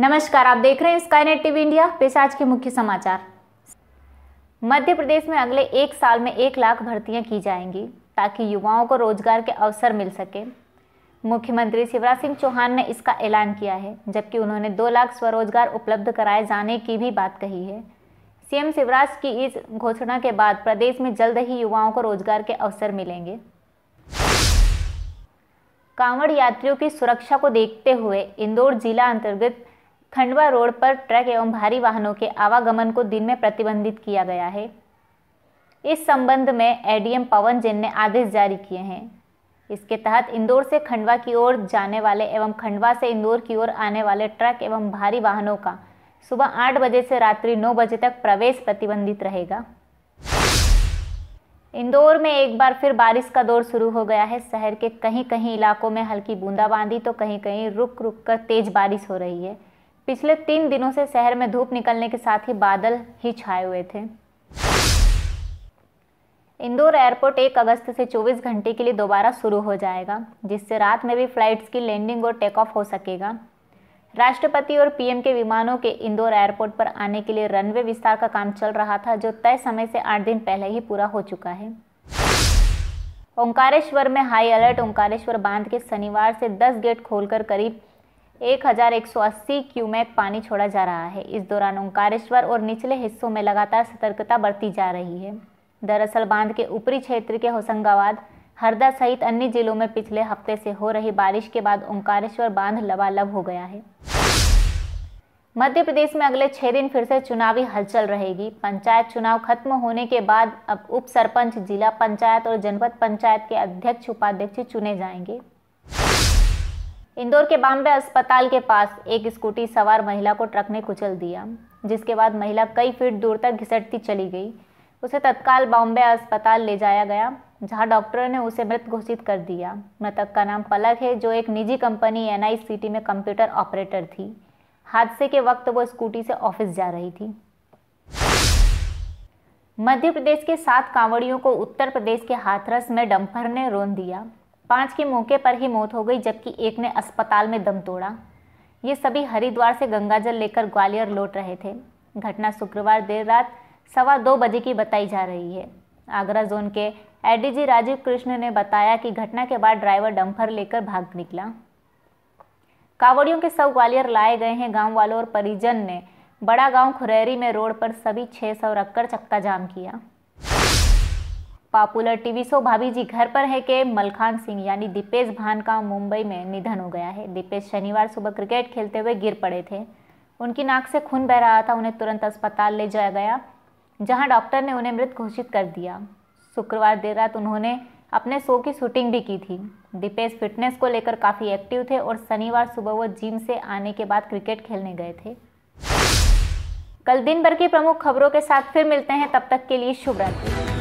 नमस्कार आप देख रहे हैं स्काईनेट टीवी इंडिया पेश आज के मुख्य समाचार मध्य प्रदेश में अगले एक साल में एक लाख भर्तियां की जाएंगी ताकि युवाओं को रोजगार के अवसर मिल सके मुख्यमंत्री शिवराज सिंह चौहान ने इसका ऐलान किया है जबकि उन्होंने दो लाख स्वरोजगार उपलब्ध कराए जाने की भी बात कही है सीएम शिवराज की इस घोषणा के बाद प्रदेश में जल्द ही युवाओं को रोजगार के अवसर मिलेंगे कांवड़ यात्रियों की सुरक्षा को देखते हुए इंदौर जिला अंतर्गत खंडवा रोड पर ट्रक एवं भारी वाहनों के आवागमन को दिन में प्रतिबंधित किया गया है इस संबंध में एडीएम पवन जैन ने आदेश जारी किए हैं इसके तहत इंदौर से खंडवा की ओर जाने वाले एवं खंडवा से इंदौर की ओर आने वाले ट्रक एवं भारी वाहनों का सुबह आठ बजे से रात्रि नौ बजे तक प्रवेश प्रतिबंधित रहेगा इंदौर में एक बार फिर बारिश का दौर शुरू हो गया है शहर के कहीं कहीं इलाकों में हल्की बूंदाबांदी तो कहीं कहीं रुक रुक कर तेज बारिश हो रही है पिछले तीन दिनों से शहर में धूप निकलने के साथ ही बादल ही छाए हुए थे इंदौर एयरपोर्ट 1 अगस्त से 24 घंटे के लिए दोबारा शुरू हो जाएगा जिससे रात में भी फ्लाइट्स की लैंडिंग और टेक ऑफ हो सकेगा राष्ट्रपति और पीएम के विमानों के इंदौर एयरपोर्ट पर आने के लिए रनवे विस्तार का काम चल रहा था जो तय समय से आठ दिन पहले ही पूरा हो चुका है ओंकारेश्वर में हाई अलर्ट ओंकारेश्वर बांध के शनिवार से 10 गेट खोलकर करीब 1180 क्यूमेक पानी छोड़ा जा रहा है इस दौरान ओंकारेश्वर और निचले हिस्सों में लगातार सतर्कता बरती जा रही है दरअसल बांध के ऊपरी क्षेत्र के होशंगाबाद हरदा सहित अन्य जिलों में पिछले हफ्ते से हो रही बारिश के बाद ओंकारेश्वर बांध लबालब हो गया है मध्य प्रदेश में अगले छह दिन फिर से चुनावी हलचल रहेगी पंचायत चुनाव खत्म होने के बाद अब उप सरपंच जिला पंचायत और जनपद पंचायत के अध्यक्ष उपाध्यक्ष चुने जाएंगे इंदौर के बॉम्बे अस्पताल के पास एक स्कूटी सवार महिला को ट्रक ने कुचल दिया जिसके बाद महिला कई फीट दूर तक घिसटती चली गई उसे तत्काल बॉम्बे अस्पताल ले जाया गया जहां डॉक्टरों ने उसे मृत घोषित कर दिया मृतक का नाम पलक है जो एक निजी कंपनी एन में कंप्यूटर ऑपरेटर थी हादसे के वक्त वो स्कूटी से ऑफिस जा रही थी मध्य प्रदेश के सात कांवड़ियों को उत्तर प्रदेश के हाथरस में डंपर ने रोन दिया पांच की मौके पर ही मौत हो गई जबकि एक ने अस्पताल में दम तोड़ा ये सभी हरिद्वार से गंगाजल लेकर ग्वालियर लौट रहे थे घटना शुक्रवार देर रात सवा दो बजे की बताई जा रही है आगरा जोन के एडीजी राजीव कृष्ण ने बताया कि घटना के बाद ड्राइवर डंफर लेकर भाग निकला कावड़ियों के सब ग्वालियर लाए गए हैं गांव वालों और परिजन ने बड़ा गांव खुरैरी में रोड पर सभी छः सौ रखकर चक्का जाम किया पॉपुलर टीवी शो भाभी जी घर पर है के मलखान सिंह यानी दीपेश भान का मुंबई में निधन हो गया है दीपेश शनिवार सुबह क्रिकेट खेलते हुए गिर पड़े थे उनकी नाक से खून बह रहा था उन्हें तुरंत अस्पताल ले जाया गया जहां डॉक्टर ने उन्हें मृत घोषित कर दिया शुक्रवार देर रात उन्होंने अपने शो की शूटिंग भी की थी दीपेश फिटनेस को लेकर काफ़ी एक्टिव थे और शनिवार सुबह वो जिम से आने के बाद क्रिकेट खेलने गए थे कल दिन भर की प्रमुख खबरों के साथ फिर मिलते हैं तब तक के लिए शुभ रात्रि